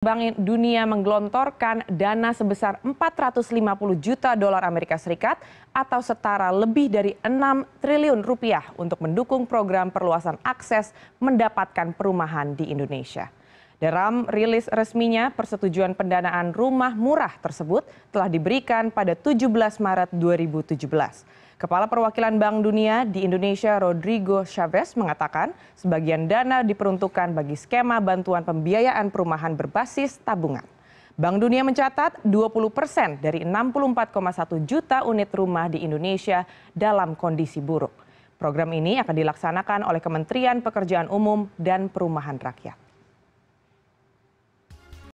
Bank Dunia menggelontorkan dana sebesar 450 juta dolar Amerika Serikat atau setara lebih dari 6 triliun rupiah untuk mendukung program perluasan akses mendapatkan perumahan di Indonesia. Dalam rilis resminya, persetujuan pendanaan rumah murah tersebut telah diberikan pada 17 Maret 2017. Kepala Perwakilan Bank Dunia di Indonesia Rodrigo Chavez mengatakan sebagian dana diperuntukkan bagi skema bantuan pembiayaan perumahan berbasis tabungan. Bank Dunia mencatat 20 persen dari 64,1 juta unit rumah di Indonesia dalam kondisi buruk. Program ini akan dilaksanakan oleh Kementerian Pekerjaan Umum dan Perumahan Rakyat.